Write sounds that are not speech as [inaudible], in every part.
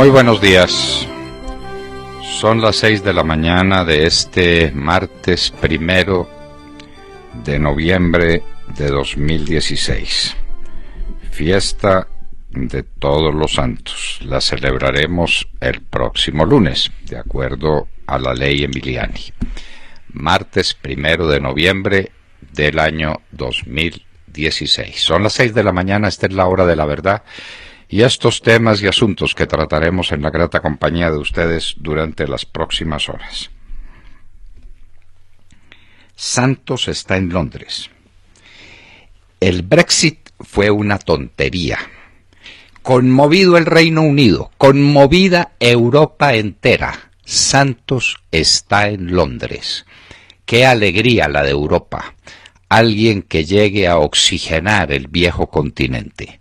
Muy buenos días. Son las seis de la mañana de este martes primero de noviembre de 2016. Fiesta de todos los santos. La celebraremos el próximo lunes, de acuerdo a la ley Emiliani. Martes primero de noviembre del año 2016. Son las seis de la mañana, esta es la hora de la verdad y estos temas y asuntos que trataremos en la grata compañía de ustedes durante las próximas horas. Santos está en Londres. El Brexit fue una tontería. Conmovido el Reino Unido, conmovida Europa entera. Santos está en Londres. Qué alegría la de Europa. Alguien que llegue a oxigenar el viejo continente.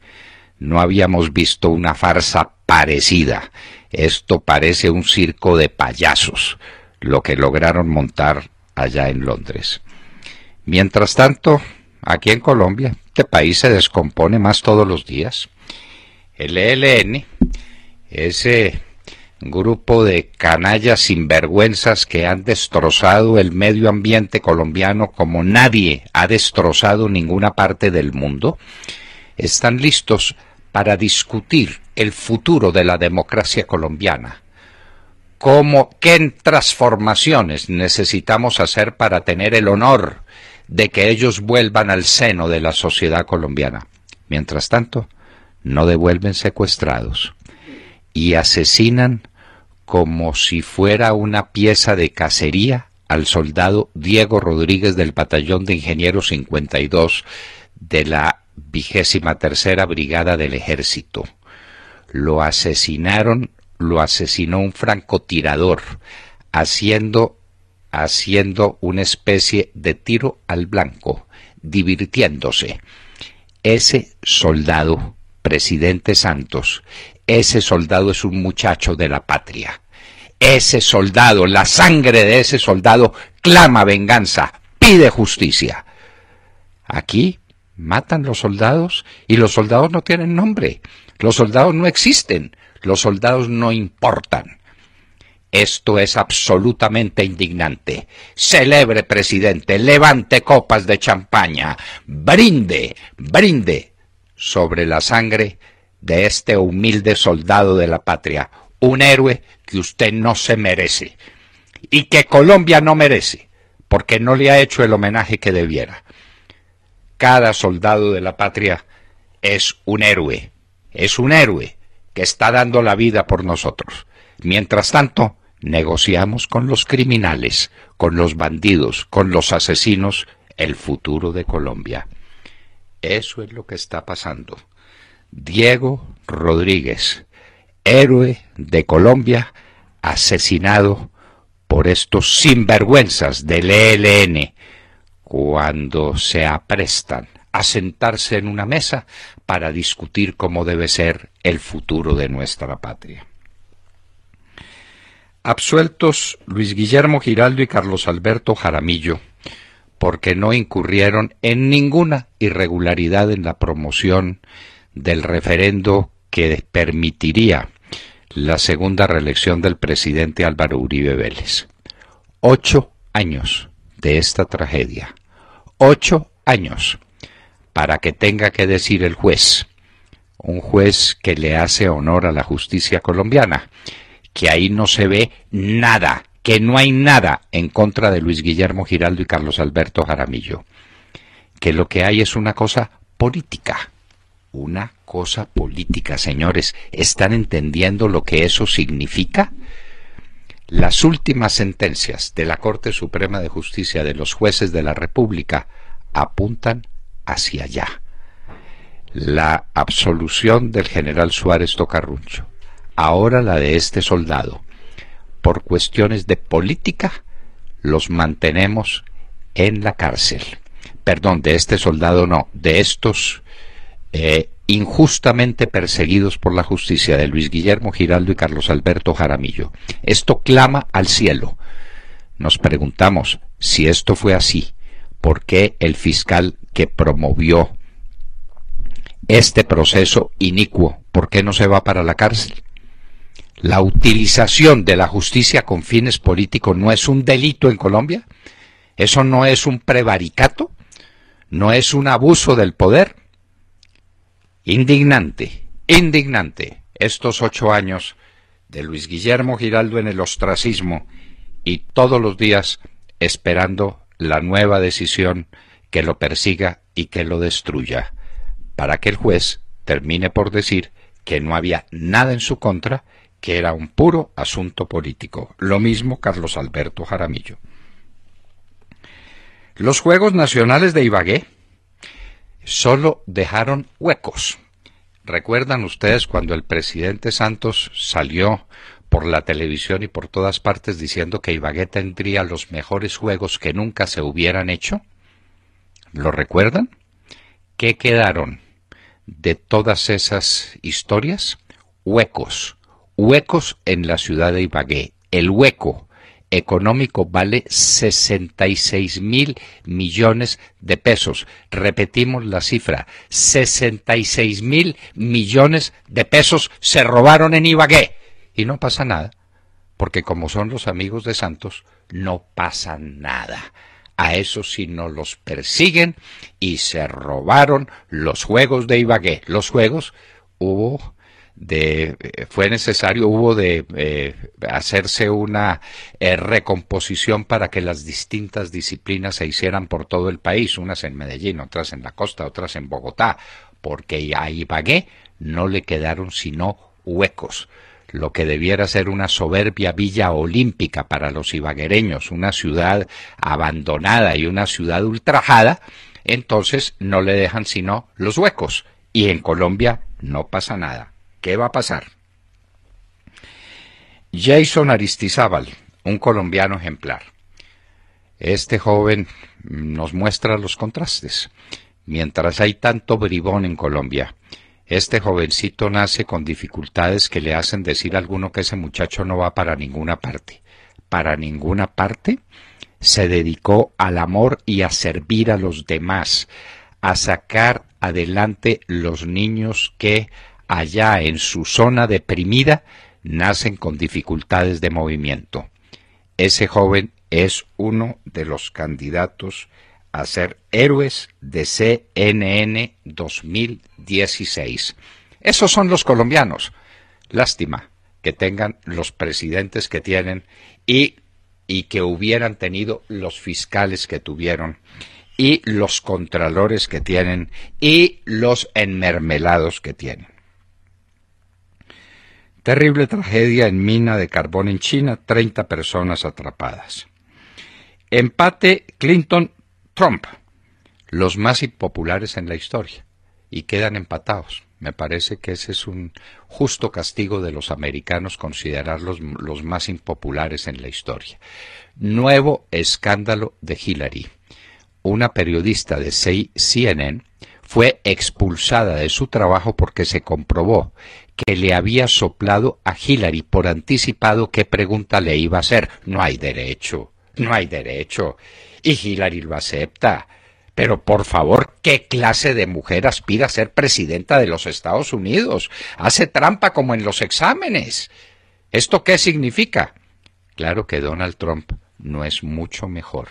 No habíamos visto una farsa parecida. Esto parece un circo de payasos, lo que lograron montar allá en Londres. Mientras tanto, aquí en Colombia, este país se descompone más todos los días. El ELN, ese grupo de canallas sinvergüenzas que han destrozado el medio ambiente colombiano como nadie ha destrozado ninguna parte del mundo, están listos para discutir el futuro de la democracia colombiana, cómo, qué transformaciones necesitamos hacer para tener el honor de que ellos vuelvan al seno de la sociedad colombiana. Mientras tanto, no devuelven secuestrados y asesinan como si fuera una pieza de cacería al soldado Diego Rodríguez del Batallón de Ingenieros 52 de la vigésima tercera brigada del ejército. Lo asesinaron, lo asesinó un francotirador, haciendo, haciendo una especie de tiro al blanco, divirtiéndose. Ese soldado, presidente Santos, ese soldado es un muchacho de la patria. Ese soldado, la sangre de ese soldado clama venganza, pide justicia. Aquí matan los soldados y los soldados no tienen nombre, los soldados no existen, los soldados no importan. Esto es absolutamente indignante. Celebre, presidente, levante copas de champaña, brinde, brinde sobre la sangre de este humilde soldado de la patria, un héroe que usted no se merece y que Colombia no merece, porque no le ha hecho el homenaje que debiera cada soldado de la patria es un héroe, es un héroe que está dando la vida por nosotros. Mientras tanto, negociamos con los criminales, con los bandidos, con los asesinos, el futuro de Colombia. Eso es lo que está pasando. Diego Rodríguez, héroe de Colombia, asesinado por estos sinvergüenzas del ELN cuando se aprestan a sentarse en una mesa para discutir cómo debe ser el futuro de nuestra patria. Absueltos Luis Guillermo Giraldo y Carlos Alberto Jaramillo, porque no incurrieron en ninguna irregularidad en la promoción del referendo que permitiría la segunda reelección del presidente Álvaro Uribe Vélez. Ocho años de esta tragedia ocho años para que tenga que decir el juez, un juez que le hace honor a la justicia colombiana, que ahí no se ve nada, que no hay nada en contra de Luis Guillermo Giraldo y Carlos Alberto Jaramillo, que lo que hay es una cosa política, una cosa política, señores. ¿Están entendiendo lo que eso significa? Las últimas sentencias de la Corte Suprema de Justicia de los jueces de la República apuntan hacia allá. La absolución del general Suárez Tocarruncho, ahora la de este soldado. Por cuestiones de política, los mantenemos en la cárcel. Perdón, de este soldado no, de estos eh, injustamente perseguidos por la justicia de Luis Guillermo Giraldo y Carlos Alberto Jaramillo. Esto clama al cielo. Nos preguntamos, si esto fue así, ¿por qué el fiscal que promovió este proceso inicuo, por qué no se va para la cárcel? ¿La utilización de la justicia con fines políticos no es un delito en Colombia? ¿Eso no es un prevaricato? ¿No es un abuso del poder? Indignante, indignante, estos ocho años de Luis Guillermo Giraldo en el ostracismo y todos los días esperando la nueva decisión que lo persiga y que lo destruya, para que el juez termine por decir que no había nada en su contra, que era un puro asunto político. Lo mismo Carlos Alberto Jaramillo. Los Juegos Nacionales de Ibagué solo dejaron huecos. ¿Recuerdan ustedes cuando el presidente Santos salió por la televisión y por todas partes diciendo que Ibagué tendría los mejores juegos que nunca se hubieran hecho? ¿Lo recuerdan? ¿Qué quedaron de todas esas historias? Huecos, huecos en la ciudad de Ibagué. El hueco económico vale 66 mil millones de pesos. Repetimos la cifra, 66 mil millones de pesos se robaron en Ibagué. Y no pasa nada, porque como son los amigos de Santos, no pasa nada. A eso si no los persiguen y se robaron los juegos de Ibagué. Los juegos hubo eh, fue necesario, hubo de eh, hacerse una eh, recomposición para que las distintas disciplinas se hicieran por todo el país, unas en Medellín, otras en la costa, otras en Bogotá, porque a Ibagué no le quedaron sino huecos lo que debiera ser una soberbia villa olímpica para los ibaguereños, una ciudad abandonada y una ciudad ultrajada, entonces no le dejan sino los huecos. Y en Colombia no pasa nada. ¿Qué va a pasar? Jason Aristizábal, un colombiano ejemplar. Este joven nos muestra los contrastes. Mientras hay tanto bribón en Colombia, este jovencito nace con dificultades que le hacen decir a alguno que ese muchacho no va para ninguna parte. Para ninguna parte se dedicó al amor y a servir a los demás, a sacar adelante los niños que allá en su zona deprimida, nacen con dificultades de movimiento. Ese joven es uno de los candidatos a ser héroes de CNN 2016. Esos son los colombianos. Lástima que tengan los presidentes que tienen y, que hubieran tenido los fiscales que tuvieron y los contralores que tienen y los enmermelados que tienen. Terrible tragedia en mina de carbón en China, 30 personas atrapadas. Empate Clinton-Trump, los más impopulares en la historia, y quedan empatados. Me parece que ese es un justo castigo de los americanos considerarlos los más impopulares en la historia. Nuevo escándalo de Hillary. Una periodista de CNN fue expulsada de su trabajo porque se comprobó que le había soplado a Hillary por anticipado qué pregunta le iba a hacer. No hay derecho, no hay derecho. Y Hillary lo acepta. Pero por favor, ¿qué clase de mujer aspira a ser presidenta de los Estados Unidos? Hace trampa como en los exámenes. ¿Esto qué significa? Claro que Donald Trump no es mucho mejor.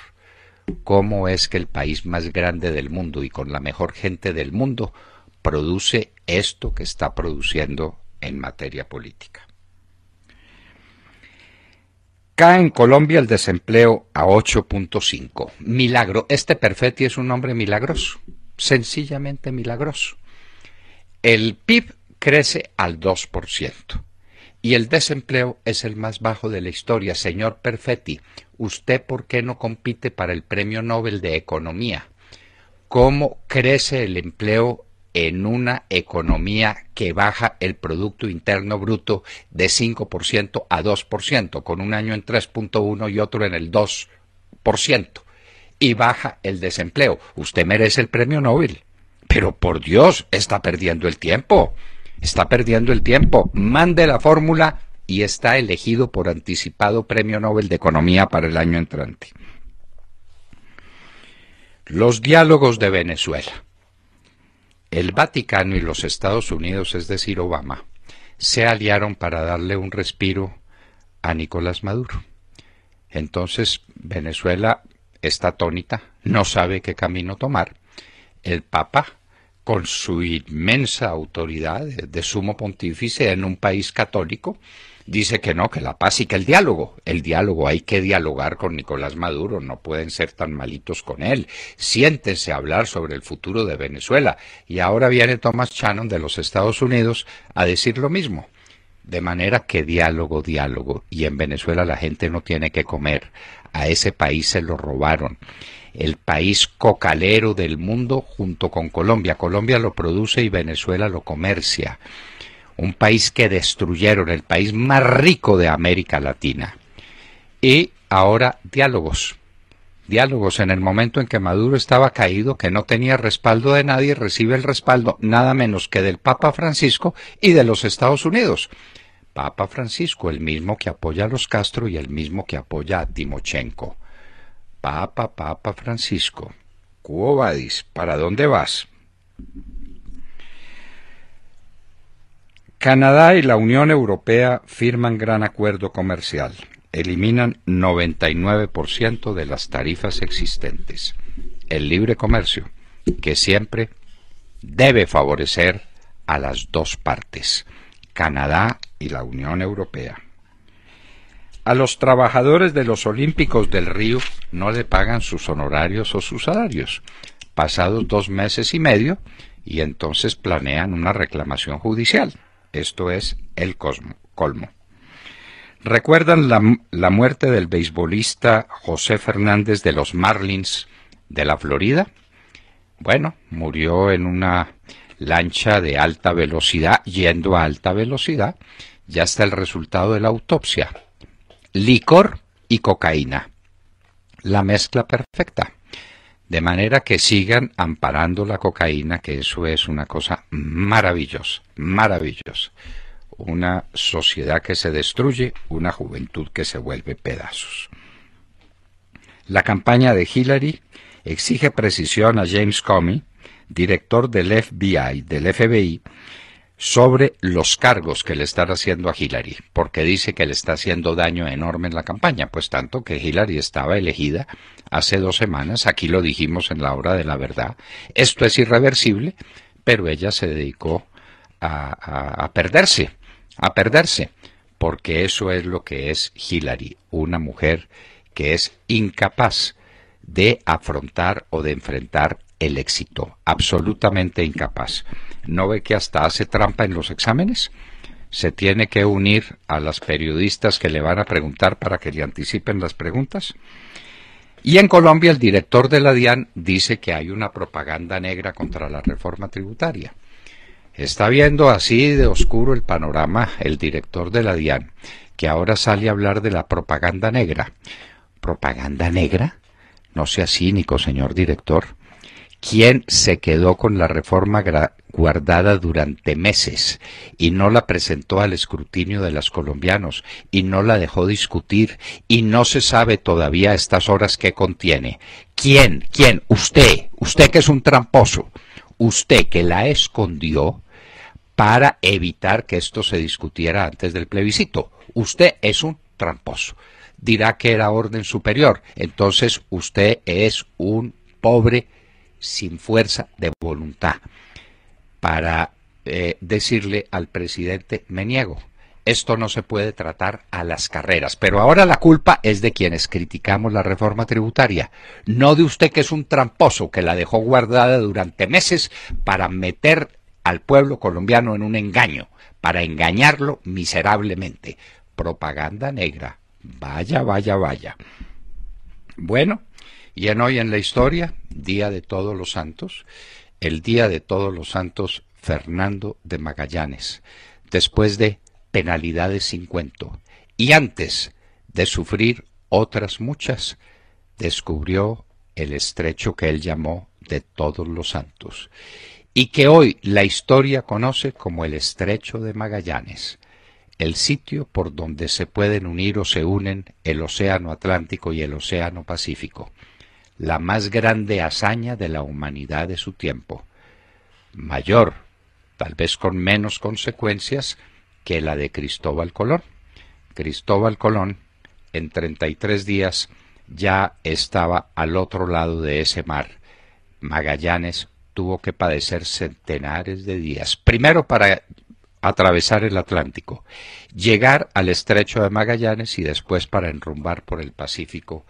¿Cómo es que el país más grande del mundo y con la mejor gente del mundo produce esto que está produciendo en materia política. Cae en Colombia el desempleo a 8.5. Milagro. Este Perfetti es un hombre milagroso, sencillamente milagroso. El PIB crece al 2% y el desempleo es el más bajo de la historia. Señor Perfetti, ¿usted por qué no compite para el Premio Nobel de Economía? ¿Cómo crece el empleo en una economía que baja el Producto Interno Bruto de 5% a 2%, con un año en 3.1 y otro en el 2%, y baja el desempleo. Usted merece el premio Nobel, pero por Dios, está perdiendo el tiempo, está perdiendo el tiempo. Mande la fórmula y está elegido por anticipado Premio Nobel de Economía para el año entrante. Los diálogos de Venezuela. El Vaticano y los Estados Unidos, es decir, Obama, se aliaron para darle un respiro a Nicolás Maduro. Entonces Venezuela está atónita, no sabe qué camino tomar. El Papa, con su inmensa autoridad de sumo pontífice en un país católico, dice que no, que la paz y que el diálogo, el diálogo, hay que dialogar con Nicolás Maduro, no pueden ser tan malitos con él, siéntense a hablar sobre el futuro de Venezuela. Y ahora viene Thomas Shannon de los Estados Unidos a decir lo mismo. De manera que diálogo, diálogo. Y en Venezuela la gente no tiene que comer. A ese país se lo robaron. El país cocalero del mundo junto con Colombia. Colombia lo produce y Venezuela lo comercia un país que destruyeron, el país más rico de América Latina. Y ahora diálogos, diálogos en el momento en que Maduro estaba caído, que no tenía respaldo de nadie, recibe el respaldo nada menos que del Papa Francisco y de los Estados Unidos. Papa Francisco, el mismo que apoya a los Castro y el mismo que apoya a Timochenko. Papa, Papa Francisco. Cuobadis, ¿para dónde vas? Canadá y la Unión Europea firman gran acuerdo comercial. Eliminan 99% de las tarifas existentes. El libre comercio, que siempre debe favorecer a las dos partes, Canadá y la Unión Europea. A los trabajadores de los Olímpicos del Río no le pagan sus honorarios o sus salarios. Pasados dos meses y medio, y entonces planean una reclamación judicial. Esto es el colmo. ¿Recuerdan la, la muerte del beisbolista José Fernández de los Marlins de la Florida? Bueno, murió en una lancha de alta velocidad, yendo a alta velocidad. Ya está el resultado de la autopsia. Licor y cocaína. La mezcla perfecta de manera que sigan amparando la cocaína, que eso es una cosa maravillosa, maravillosa. Una sociedad que se destruye, una juventud que se vuelve pedazos. La campaña de Hillary exige precisión a James Comey, director del FBI, del FBI, sobre los cargos que le están haciendo a Hillary, porque dice que le está haciendo daño enorme en la campaña, pues tanto que Hillary estaba elegida hace dos semanas, aquí lo dijimos en la hora de la verdad, esto es irreversible, pero ella se dedicó a, a perderse, a perderse, porque eso es lo que es Hillary, una mujer que es incapaz de afrontar o de enfrentar el éxito, absolutamente incapaz. ¿No ve que hasta hace trampa en los exámenes? ¿Se tiene que unir a las periodistas que le van a preguntar para que le anticipen las preguntas? Y en Colombia el director de la DIAN dice que hay una propaganda negra contra la reforma tributaria. Está viendo así de oscuro el panorama el director de la DIAN, que ahora sale a hablar de la propaganda negra. ¿Propaganda negra? No sea cínico, señor director. ¿Quién se quedó con la reforma guardada durante meses y no la presentó al escrutinio de los colombianos y no la dejó discutir y no se sabe todavía a estas horas qué contiene? ¿Quién? ¿Quién? Usted, usted que es un tramposo, usted que la escondió para evitar que esto se discutiera antes del plebiscito. Usted es un tramposo. Dirá que era orden superior. Entonces usted es un pobre sin fuerza de voluntad para eh, decirle al presidente, me niego, esto no se puede tratar a las carreras. Pero ahora la culpa es de quienes criticamos la reforma tributaria, no de usted que es un tramposo que la dejó guardada durante meses para meter al pueblo colombiano en un engaño, para engañarlo miserablemente. Propaganda negra. Vaya, vaya, vaya. Bueno, y en hoy en la historia, Día de Todos los Santos, el Día de Todos los Santos Fernando de Magallanes, después de penalidades sin cuento y antes de sufrir otras muchas, descubrió el estrecho que él llamó de todos los santos y que hoy la historia conoce como el estrecho de Magallanes, el sitio por donde se pueden unir o se unen el Océano Atlántico y el Océano Pacífico la más grande hazaña de la humanidad de su tiempo, mayor, tal vez con menos consecuencias, que la de Cristóbal Colón. Cristóbal Colón, en 33 días, ya estaba al otro lado de ese mar. Magallanes tuvo que padecer centenares de días. Primero para atravesar el Atlántico, llegar al estrecho de Magallanes y después para enrumbar por el Pacífico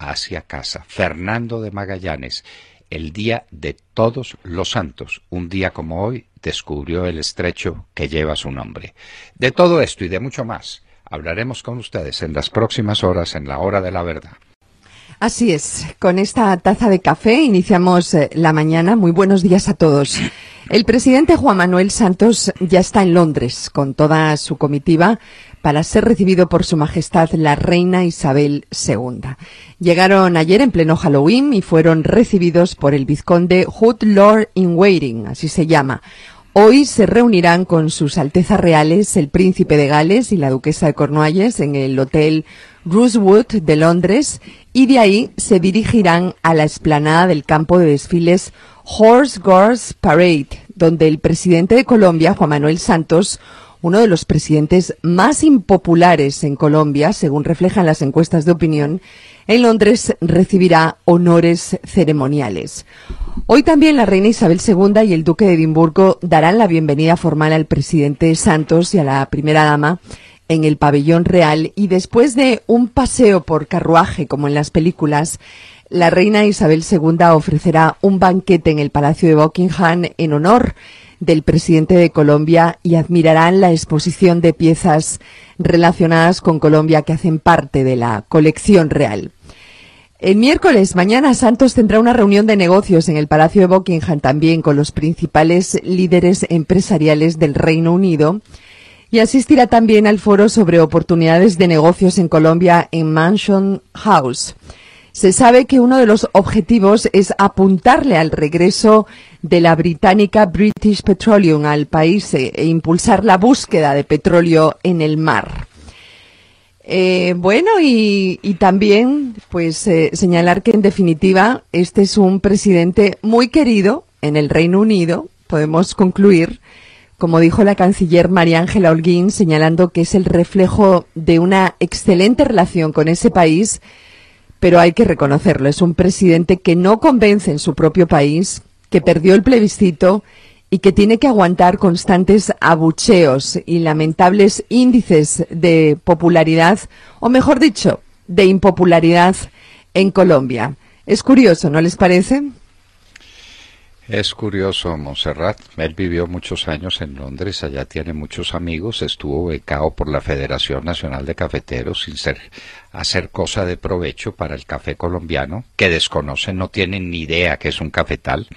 hacia casa. Fernando de Magallanes, el día de todos los santos, un día como hoy, descubrió el estrecho que lleva su nombre. De todo esto y de mucho más hablaremos con ustedes en las próximas horas en la hora de la verdad. Así es, con esta taza de café iniciamos eh, la mañana. Muy buenos días a todos. El presidente Juan Manuel Santos ya está en Londres con toda su comitiva para ser recibido por Su Majestad la Reina Isabel II. Llegaron ayer en pleno Halloween y fueron recibidos por el vizconde Hood Lord in Waiting, así se llama. Hoy se reunirán con sus Altezas Reales el Príncipe de Gales y la Duquesa de Cornualles en el Hotel Rosewood de Londres y de ahí se dirigirán a la explanada del campo de desfiles Horse Guards Parade, donde el presidente de Colombia, Juan Manuel Santos, uno de los presidentes más impopulares en Colombia, según reflejan las encuestas de opinión, en Londres recibirá honores ceremoniales. Hoy también la reina Isabel II y el duque de Edimburgo darán la bienvenida formal al presidente Santos y a la primera dama en el pabellón real y después de un paseo por carruaje como en las películas, la reina Isabel II ofrecerá un banquete en el Palacio de Buckingham en honor del presidente de Colombia y admirarán la exposición de piezas relacionadas con Colombia que hacen parte de la colección real. El miércoles, mañana, Santos tendrá una reunión de negocios en el Palacio de Buckingham también con los principales líderes empresariales del Reino Unido y asistirá también al foro sobre oportunidades de negocios en Colombia en Mansion House. Se sabe que uno de los objetivos es apuntarle al regreso de la británica British Petroleum al país eh, e impulsar la búsqueda de petróleo en el mar. Eh, bueno, y, también pues eh, señalar que en definitiva este es un presidente muy querido en el Reino Unido, podemos concluir, como dijo la canciller María Ángela Holguín, señalando que es el reflejo de una excelente relación con ese país pero hay que reconocerlo, es un presidente que no convence en su propio país, que perdió el plebiscito y que tiene que aguantar constantes abucheos y lamentables índices de popularidad, o mejor dicho, de impopularidad en Colombia. Es curioso, ¿no les parece? Es curioso, Montserrat. Él vivió muchos años en Londres, allá tiene muchos amigos, estuvo becado por la Federación Nacional de Cafeteros sin hacer cosa de provecho para el café colombiano, que desconocen, no tiene ni idea que es un cafetal,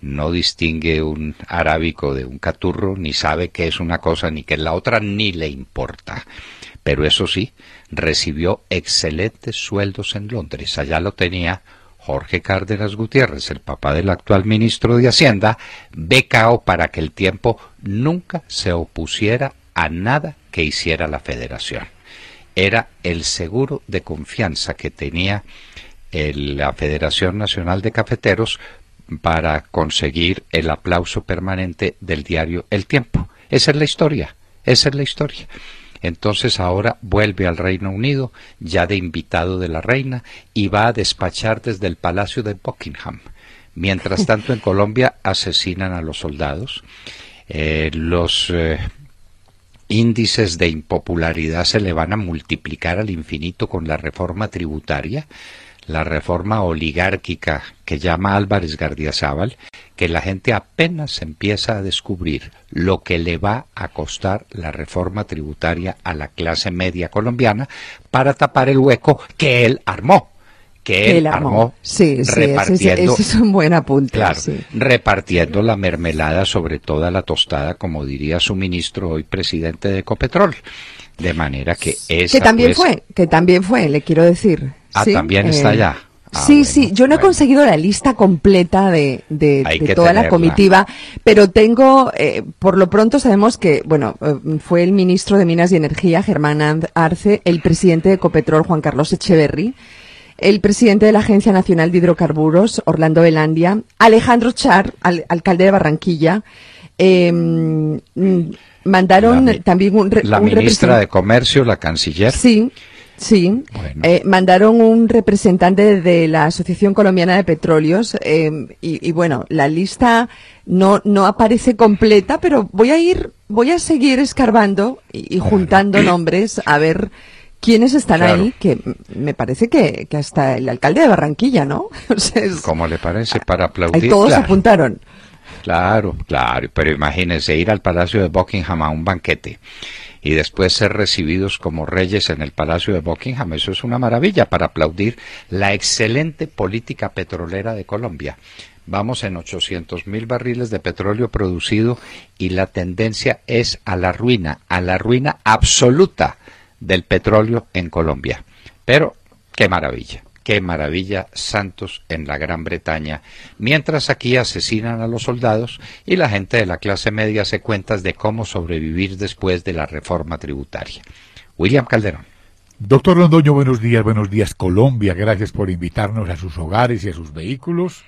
no distingue un arábico de un caturro, ni sabe qué es una cosa ni qué es la otra, ni le importa. Pero eso sí, recibió excelentes sueldos en Londres, allá lo tenía Jorge Cárdenas Gutiérrez, el papá del actual ministro de Hacienda, becao para que el tiempo nunca se opusiera a nada que hiciera la federación. Era el seguro de confianza que tenía eh, la Federación Nacional de Cafeteros para conseguir el aplauso permanente del diario El Tiempo. Esa es la historia, esa es la historia. Entonces ahora vuelve al Reino Unido, ya de invitado de la reina, y va a despachar desde el Palacio de Buckingham. Mientras tanto, en Colombia asesinan a los soldados. Eh, los eh, índices de impopularidad se le van a multiplicar al infinito con la reforma tributaria la reforma oligárquica que llama Álvarez Gardiazabal, que la gente apenas empieza a descubrir lo que le va a costar la reforma tributaria a la clase media colombiana para tapar el hueco que él armó que él, armó, sí, sí, repartiendo, es un buen apunte, repartiendo la mermelada sobre toda la tostada, como diría su ministro hoy presidente de Ecopetrol. De manera que es que también pues fue, que también fue, le quiero decir. Ah, también está ya. Eh, ah, sí, sí, yo no he conseguido la lista completa de, toda la comitiva, pero tengo, eh, por lo pronto sabemos que, bueno, eh, fue el ministro de Minas y Energía, Germán Arce, el presidente de Ecopetrol, Juan Carlos Echeverry, el presidente de la Agencia Nacional de Hidrocarburos, Orlando Belandia, Alejandro Char, al, alcalde de Barranquilla, em, mm, mandaron también un... la ministra de Comercio, la canciller. Sí. Sí, eh, mandaron un representante de la Asociación Colombiana de Petróleos em, y, bueno, la lista no, no aparece completa, pero voy a ir, voy a seguir escarbando y, juntando nombres a ver quiénes están ahí, que me parece que, hasta el alcalde de Barranquilla, ¿no? [laughs] Como le parece? Para aplaudir. Todos apuntaron. Claro, claro, pero imagínense ir al Palacio de Buckingham a un banquete y después ser recibidos como reyes en el Palacio de Buckingham. Eso es una maravilla para aplaudir la excelente política petrolera de Colombia. Vamos en 800 mil barriles de petróleo producido y la tendencia es a la ruina, a la ruina absoluta del petróleo en Colombia. Pero, qué maravilla qué maravilla, santos en la Gran Bretaña. Mientras aquí asesinan a los soldados y la gente de la clase media se cuentas de cómo sobrevivir después de la reforma tributaria. William Calderón. Doctor Londoño, buenos días, buenos días Colombia, gracias por invitarnos a sus hogares y a sus vehículos.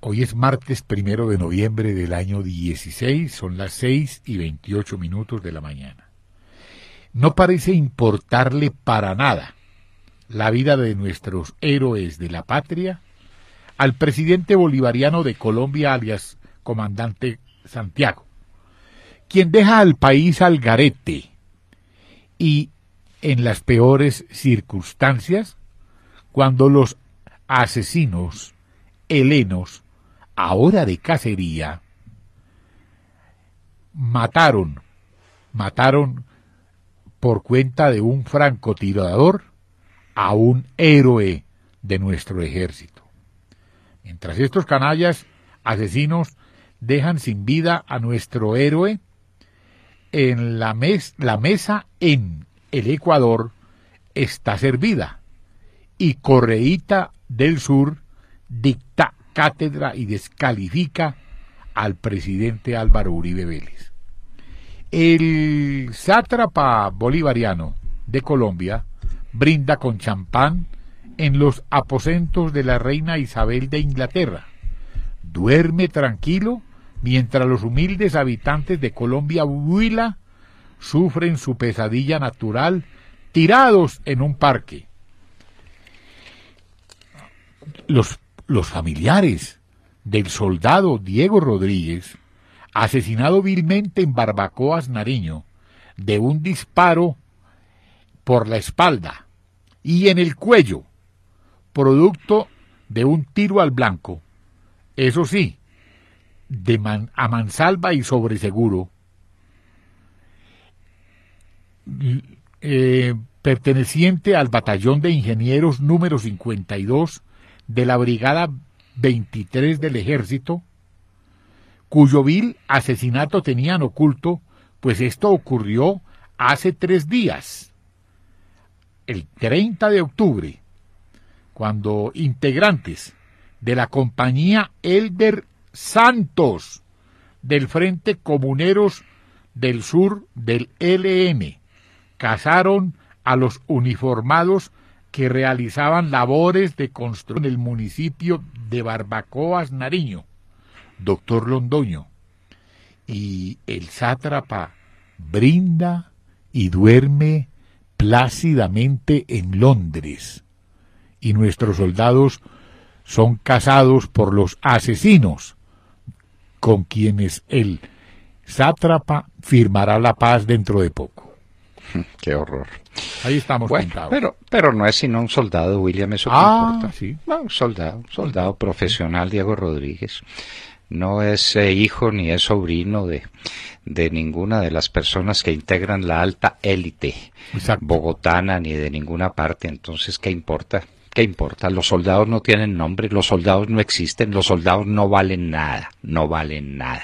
Hoy es martes primero de noviembre del año 16, son las 6 y 28 minutos de la mañana. No parece importarle para nada la vida de nuestros héroes de la patria, al presidente bolivariano de Colombia, alias comandante Santiago, quien deja al país al garete y en las peores circunstancias, cuando los asesinos helenos, ahora de cacería, mataron, mataron por cuenta de un francotirador a un héroe de nuestro ejército. Mientras estos canallas asesinos dejan sin vida a nuestro héroe, en la, la mesa en el Ecuador está servida y Correíta del Sur dicta cátedra y descalifica al presidente Álvaro Uribe Vélez. El sátrapa bolivariano de Colombia, brinda con champán en los aposentos de la reina Isabel de Inglaterra. Duerme tranquilo mientras los humildes habitantes de Colombia Huila sufren su pesadilla natural tirados en un parque. Los, los familiares del soldado Diego Rodríguez, asesinado vilmente en Barbacoas, Nariño, de un disparo por la espalda y en el cuello, producto de un tiro al blanco. Eso sí, de a mansalva y sobre seguro. Eh, perteneciente al batallón de ingenieros número 52 de la Brigada 23 del Ejército, cuyo vil asesinato tenían oculto, pues esto ocurrió hace tres días el 30 de octubre, cuando integrantes de la compañía Elder Santos del Frente Comuneros del Sur del LM cazaron a los uniformados que realizaban labores de construcción en el municipio de Barbacoas, Nariño, doctor Londoño. Y el sátrapa brinda y duerme plácidamente en Londres y nuestros soldados son cazados por los asesinos con quienes el sátrapa firmará la paz dentro de poco. Hmm, qué horror. Ahí estamos bueno, Pero, pero no es sino un soldado, William, eso ah, importa. Sí. Ah, un soldado, un soldado profesional, Diego Rodríguez no es eh, hijo ni es sobrino de, ninguna de las personas que integran la alta élite bogotana ni de ninguna parte. Entonces, ¿qué importa? ¿Qué importa? Los soldados no tienen nombre, los soldados no existen, los soldados no valen nada, no valen nada.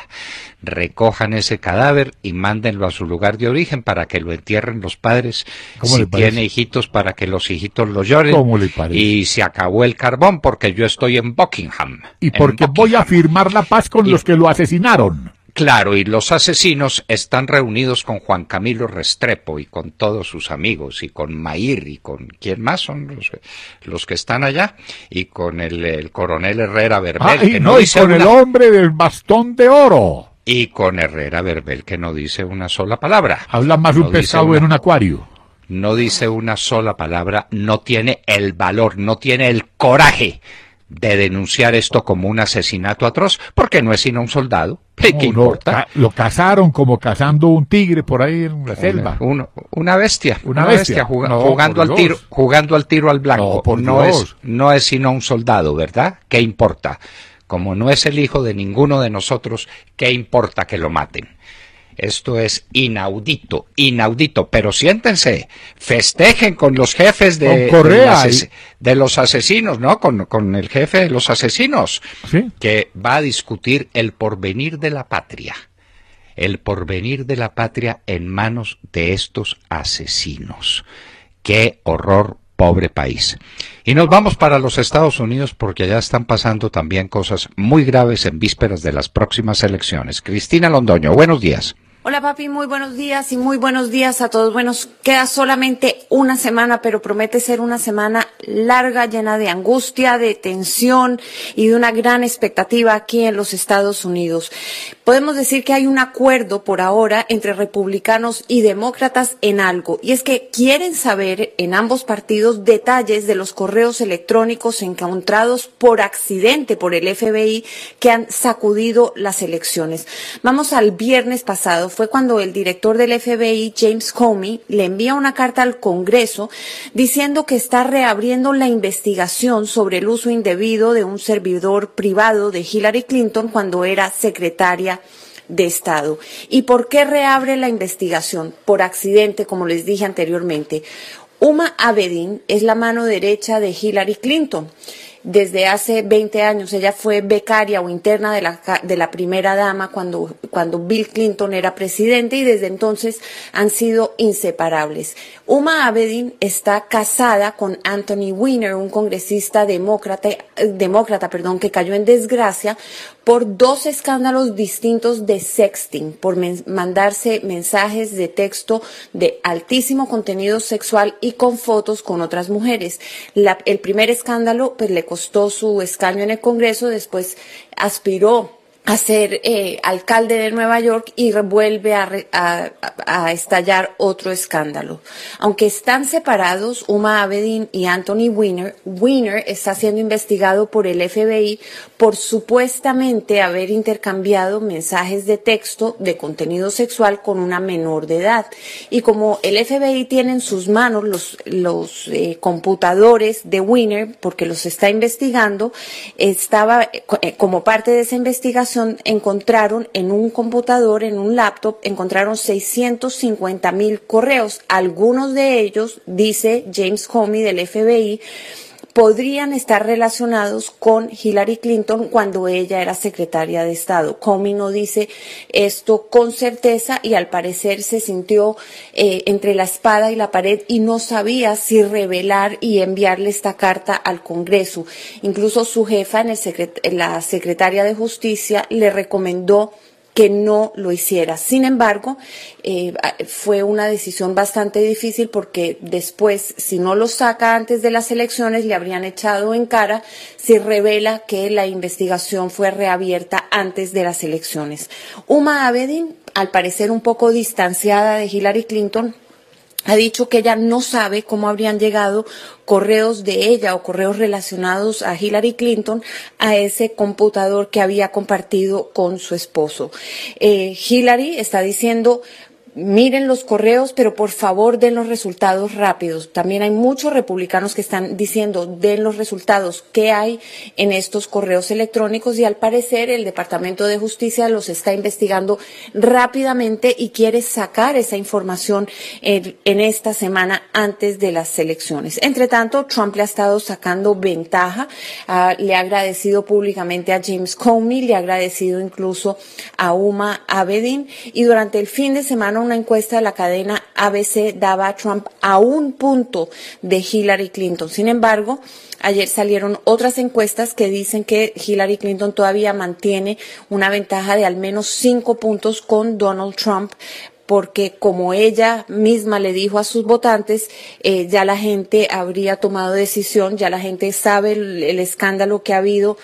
Recojan ese cadáver y mándenlo a su lugar de origen para que lo entierren los padres. si tiene hijitos, para que los hijitos lo lloren. ¿Cómo le parece? Y se acabó el carbón porque yo estoy en Buckingham. Y porque voy a firmar la paz con los que lo asesinaron. Claro, y los asesinos están reunidos con Juan Camilo Restrepo y con todos sus amigos y con Maír y con quién más son eh, los, que están allá y con el, coronel Herrera Verbel. Ah, que no, y con el hombre del bastón de oro. Y con Herrera Verbel que no dice una sola palabra. Habla más de un pesado en un acuario. No dice una sola palabra, no tiene el valor, no tiene el coraje de denunciar esto como un asesinato atroz, porque no es sino un soldado. ¿Qué importa? lo cazaron como cazando un tigre por ahí en la selva. una bestia. Una, bestia, jugando, al tiro, jugando al tiro al blanco. No, es, no es sino un soldado, ¿verdad? ¿Qué importa? Como no es el hijo de ninguno de nosotros, ¿qué importa que lo maten? Esto es inaudito, inaudito. Pero siéntense, festejen con los jefes de, de, los asesinos, ¿no? Con, el jefe de los asesinos, que va a discutir el porvenir de la patria. El porvenir de la patria en manos de estos asesinos. Qué horror pobre país. Y nos vamos para los Estados Unidos porque allá están pasando también cosas muy graves en vísperas de las próximas elecciones. Cristina Londoño, buenos días. Hola papi, muy buenos días y muy buenos días a todos. Bueno, queda solamente una semana, pero promete ser una semana larga, llena de angustia, de tensión y de una gran expectativa aquí en los Estados Unidos. Podemos decir que hay un acuerdo por ahora entre republicanos y demócratas en algo, y es que quieren saber en ambos partidos detalles de los correos electrónicos encontrados por accidente por el FBI que han sacudido las elecciones. Vamos al viernes pasado fue cuando el director del FBI, James Comey, le envía una carta al Congreso diciendo que está reabriendo la investigación sobre el uso indebido de un servidor privado de Hillary Clinton cuando era secretaria de Estado. ¿Y por qué reabre la investigación? Por accidente, como les dije anteriormente. Uma Abedin es la mano derecha de Hillary Clinton desde hace 20 años. Ella fue becaria o interna de la, de la primera dama cuando, cuando Bill Clinton era presidente y desde entonces han sido inseparables. Uma Abedin está casada con Anthony Weiner, un congresista demócrata, demócrata perdón, que cayó en desgracia por dos escándalos distintos de sexting, por mandarse mensajes de texto de altísimo contenido sexual y con fotos con otras mujeres. el primer escándalo pues, le costó costó su escaño en el Congreso, después aspiró a ser eh, alcalde de Nueva York y vuelve a, a, estallar otro escándalo. Aunque están separados, Uma Abedin y Anthony Weiner, Weiner está siendo investigado por el FBI por supuestamente haber intercambiado mensajes de texto de contenido sexual con una menor de edad. Y como el FBI tiene en sus manos los, los eh, computadores de Weiner, porque los está investigando, estaba eh, eh, como parte de esa investigación, encontraron en un computador, en un laptop, encontraron 650 mil correos. Algunos de ellos, dice James Comey del FBI, podrían estar relacionados con Hillary Clinton cuando ella era secretaria de Estado. Comey no dice esto con certeza y al parecer se sintió eh, entre la espada y la pared y no sabía si revelar y enviarle esta carta al Congreso. Incluso su jefa, en la secretaria de Justicia, le recomendó que no lo hiciera. Sin embargo, eh, fue una decisión bastante difícil porque después, si no lo saca antes de las elecciones, le habrían echado en cara si revela que la investigación fue reabierta antes de las elecciones. Uma Abedin, al parecer un poco distanciada de Hillary Clinton, ha dicho que ella no sabe cómo habrían llegado correos de ella o correos relacionados a Hillary Clinton a ese computador que había compartido con su esposo. Eh, Hillary está diciendo, miren los correos, pero por favor den los resultados rápidos. También hay muchos republicanos que están diciendo den los resultados que hay en estos correos electrónicos y al parecer el Departamento de Justicia los está investigando rápidamente y quiere sacar esa información en, esta semana antes de las elecciones. Entre tanto, Trump le ha estado sacando ventaja, ah, le ha agradecido públicamente a James Comey, le ha agradecido incluso a Uma Abedin y durante el fin de semana una encuesta de la cadena ABC daba a Trump a un punto de Hillary Clinton. Sin embargo, ayer salieron otras encuestas que dicen que Hillary Clinton todavía mantiene una ventaja de al menos cinco puntos con Donald Trump porque como ella misma le dijo a sus votantes, eh, ya la gente habría tomado decisión, ya la gente sabe el escándalo que ha habido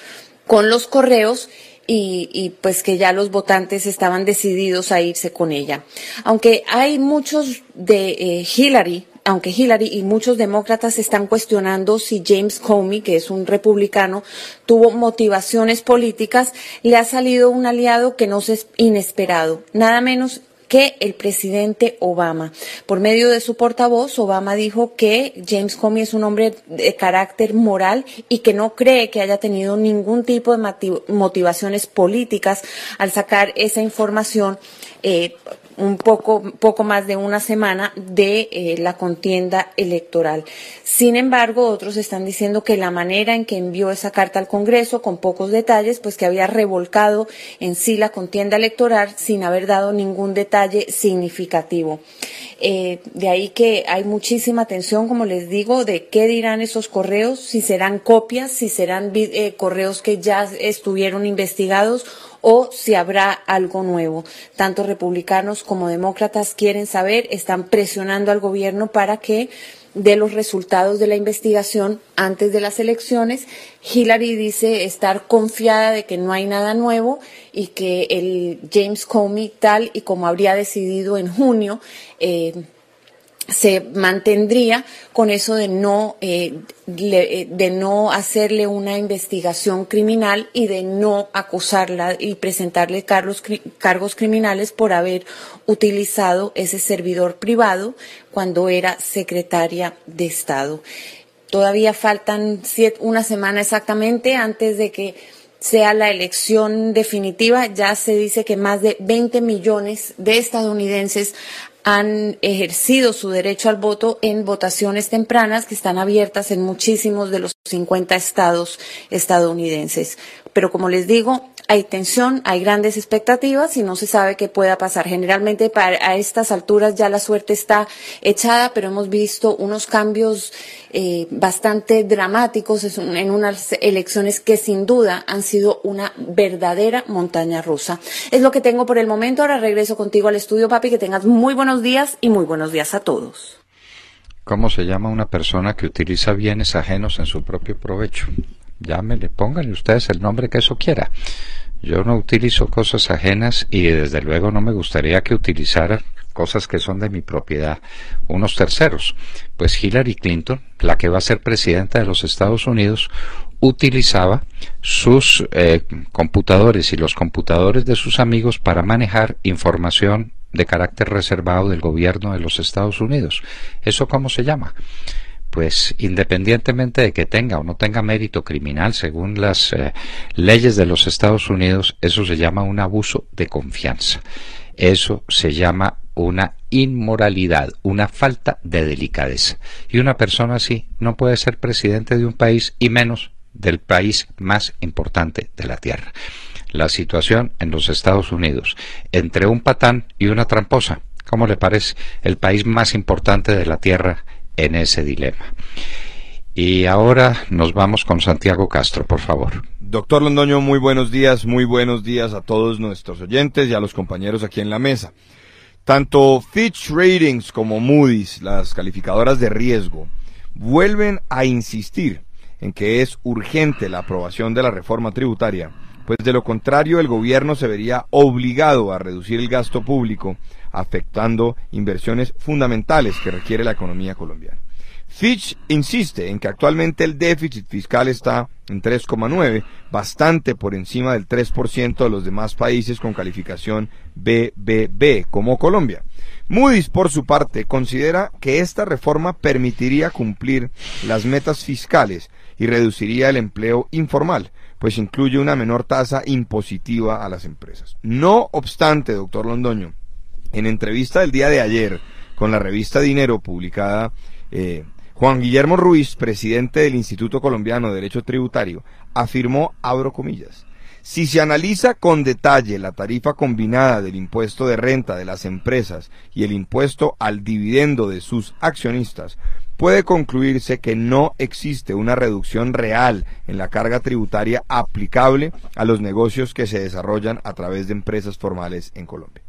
con los correos y, pues que ya los votantes estaban decididos a irse con ella. Aunque hay muchos de eh, Hillary, aunque Hillary y muchos demócratas están cuestionando si James Comey, que es un republicano, tuvo motivaciones políticas, le ha salido un aliado que no es inesperado, nada menos que el presidente Obama. Por medio de su portavoz, Obama dijo que James Comey es un hombre de carácter moral y que no cree que haya tenido ningún tipo de motivaciones políticas al sacar esa información eh, un poco, poco más de una semana de eh, la contienda electoral. Sin embargo, otros están diciendo que la manera en que envió esa carta al Congreso, con pocos detalles, pues que había revolcado en sí la contienda electoral sin haber dado ningún detalle significativo. Eh, de ahí que hay muchísima atención, como les digo, de qué dirán esos correos, si serán copias, si serán eh, correos que ya estuvieron investigados o si habrá algo nuevo. Tanto republicanos como demócratas quieren saber, están presionando al gobierno para que de los resultados de la investigación antes de las elecciones. Hillary dice estar confiada de que no hay nada nuevo y que el James Comey, tal y como habría decidido en junio, eh, se mantendría con eso de no, eh, eh, de no hacerle una investigación criminal y de no acusarla y presentarle cargos, criminales por haber utilizado ese servidor privado cuando era secretaria de Estado. Todavía faltan una semana exactamente antes de que sea la elección definitiva, ya se dice que más de 20 millones de estadounidenses han ejercido su derecho al voto en votaciones tempranas que están abiertas en muchísimos de los 50 estados estadounidenses. Pero como les digo, hay tensión, hay grandes expectativas y no se sabe qué pueda pasar. Generalmente a estas alturas ya la suerte está echada, pero hemos visto unos cambios eh, bastante dramáticos en unas elecciones que sin duda han sido una verdadera montaña rusa. Es lo que tengo por el momento. Ahora regreso contigo al estudio, papi. Que tengas muy buenos días y muy buenos días a todos. ¿Cómo se llama una persona que utiliza bienes ajenos en su propio provecho? me le pongan ustedes el nombre que eso quiera. Yo no utilizo cosas ajenas y desde luego no me gustaría que utilizara... cosas que son de mi propiedad unos terceros. Pues Hillary Clinton, la que va a ser presidenta de los Estados Unidos, utilizaba sus eh, computadores y los computadores de sus amigos para manejar información de carácter reservado del gobierno de los Estados Unidos. ¿Eso cómo se llama? pues independientemente de que tenga o no tenga mérito criminal según las eh, leyes de los Estados Unidos, eso se llama un abuso de confianza. Eso se llama una inmoralidad, una falta de delicadeza. Y una persona así no puede ser presidente de un país y menos del país más importante de la Tierra. La situación en los Estados Unidos entre un patán y una tramposa. ¿Cómo le parece el país más importante de la Tierra en ese dilema. Y ahora nos vamos con Santiago Castro, por favor. Doctor Londoño, muy buenos días, muy buenos días a todos nuestros oyentes y a los compañeros aquí en la mesa. Tanto Fitch Ratings como Moody's, las calificadoras de riesgo, vuelven a insistir en que es urgente la aprobación de la reforma tributaria, pues de lo contrario el gobierno se vería obligado a reducir el gasto público afectando inversiones fundamentales que requiere la economía colombiana. Fitch insiste en que actualmente el déficit fiscal está en 3,9, bastante por encima del 3% de los demás países con calificación BBB, como Colombia. Moody's, por su parte, considera que esta reforma permitiría cumplir las metas fiscales y reduciría el empleo informal, pues incluye una menor tasa impositiva a las empresas. No obstante, doctor Londoño, en entrevista del día de ayer con la revista Dinero publicada, eh, Juan Guillermo Ruiz, presidente del Instituto Colombiano de Derecho Tributario, afirmó, abro comillas, si se analiza con detalle la tarifa combinada del impuesto de renta de las empresas y el impuesto al dividendo de sus accionistas, puede concluirse que no existe una reducción real en la carga tributaria aplicable a los negocios que se desarrollan a través de empresas formales en Colombia.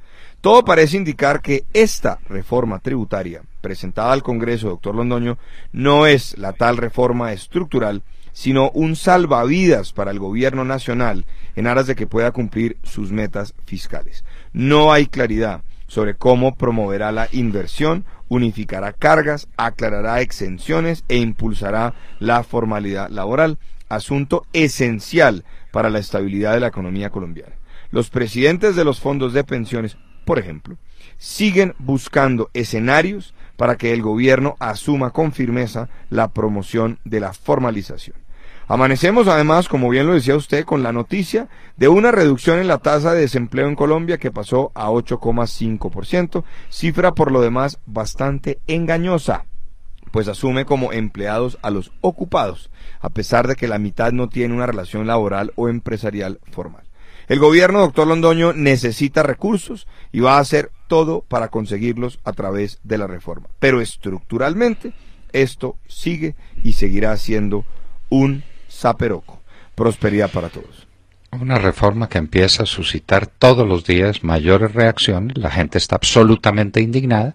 Todo parece indicar que esta reforma tributaria presentada al Congreso, doctor Londoño, no es la tal reforma estructural, sino un salvavidas para el gobierno nacional en aras de que pueda cumplir sus metas fiscales. No hay claridad sobre cómo promoverá la inversión, unificará cargas, aclarará exenciones e impulsará la formalidad laboral, asunto esencial para la estabilidad de la economía colombiana. Los presidentes de los fondos de pensiones por ejemplo, siguen buscando escenarios para que el gobierno asuma con firmeza la promoción de la formalización. Amanecemos además, como bien lo decía usted, con la noticia de una reducción en la tasa de desempleo en Colombia que pasó a 8,5%, cifra por lo demás bastante engañosa pues asume como empleados a los ocupados, a pesar de que la mitad no tiene una relación laboral o empresarial formal. El gobierno, doctor Londoño, necesita recursos y va a hacer todo para conseguirlos a través de la reforma. Pero estructuralmente esto sigue y seguirá siendo un zaperoco. Prosperidad para todos. Una reforma que empieza a suscitar todos los días mayores reacciones, la gente está absolutamente indignada,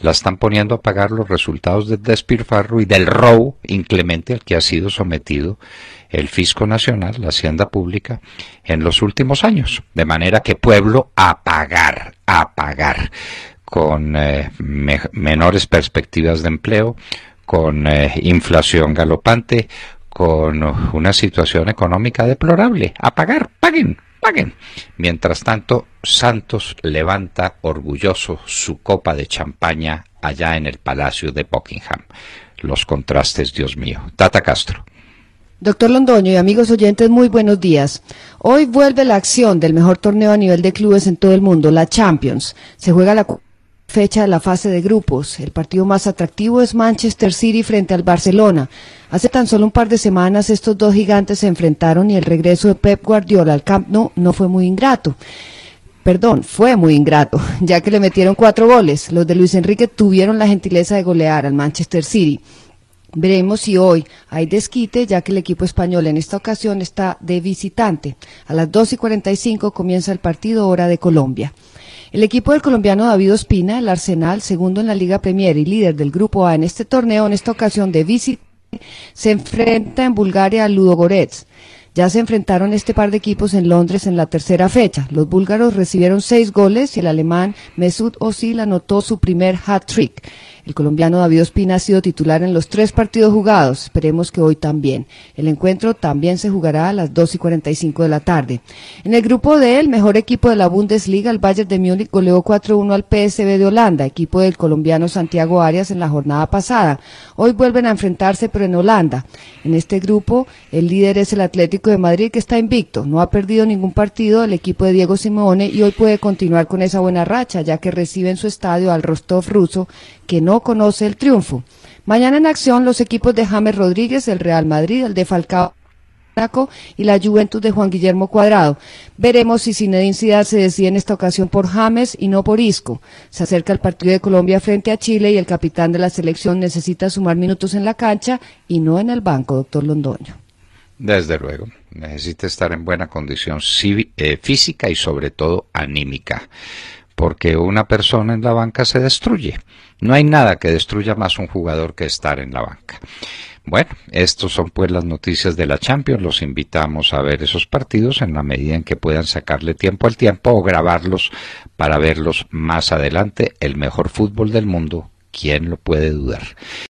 la están poniendo a pagar los resultados del despilfarro y del robo inclemente al que ha sido sometido el Fisco Nacional, la Hacienda Pública, en los últimos años. De manera que pueblo a pagar, a pagar, con eh, menores perspectivas de empleo, con eh, inflación galopante, con una situación económica deplorable. A pagar, paguen, paguen. Mientras tanto, Santos levanta orgulloso su copa de champaña allá en el Palacio de Buckingham. Los contrastes, Dios mío. Tata Castro. Doctor Londoño y amigos oyentes, muy buenos días. Hoy vuelve la acción del mejor torneo a nivel de clubes en todo el mundo, la Champions. Se juega la fecha de la fase de grupos. El partido más atractivo es Manchester City frente al Barcelona. Hace tan solo un par de semanas estos dos gigantes se enfrentaron y el regreso de Pep Guardiola al campo no fue muy ingrato perdón, fue muy ingrato, [laughs] ya que le metieron cuatro goles. Los de Luis Enrique tuvieron la gentileza de golear al Manchester City. Veremos si hoy hay desquite, ya que el equipo español en esta ocasión está de visitante. A las 2 y 45 comienza el partido hora de Colombia. El equipo del colombiano David Ospina, el Arsenal, segundo en la Liga Premier y líder del Grupo A en este torneo, en esta ocasión de visita, se enfrenta en Bulgaria al Ludogorets. Ya se enfrentaron este par de equipos en Londres en la tercera fecha. Los búlgaros recibieron seis goles y el alemán Mesut Özil anotó su primer hat-trick. El colombiano David Ospina ha sido titular en los tres partidos jugados. Esperemos que hoy también. El encuentro también se jugará a las 2 y 45 de la tarde. En el grupo D, el mejor equipo de la Bundesliga, el Bayern de Múnich, goleó 4-1 al PSV de Holanda, equipo del colombiano Santiago Arias en la jornada pasada. Hoy vuelven a enfrentarse, pero en Holanda. En este grupo, el líder es el Atlético de Madrid, que está invicto. No ha perdido ningún partido el equipo de Diego Simone y hoy puede continuar con esa buena racha, ya que recibe en su estadio al Rostov ruso, que no conoce el triunfo. Mañana en acción los equipos de James Rodríguez, el Real Madrid, el de Falcao y la Juventus de Juan Guillermo Cuadrado. Veremos si sin Zidane se decide en esta ocasión por James y no por Isco. Se acerca el partido de Colombia frente a Chile y el capitán de la selección necesita sumar minutos en la cancha y no en el banco, doctor Londoño. Desde luego, necesita estar en buena condición eh, física y sobre todo anímica porque una persona en la banca se destruye. No hay nada que destruya más un jugador que estar en la banca. Bueno, estos son pues las noticias de la Champions. Los invitamos a ver esos partidos en la medida en que puedan sacarle tiempo al tiempo o grabarlos para verlos más adelante. El mejor fútbol del mundo, ¿quién lo puede dudar?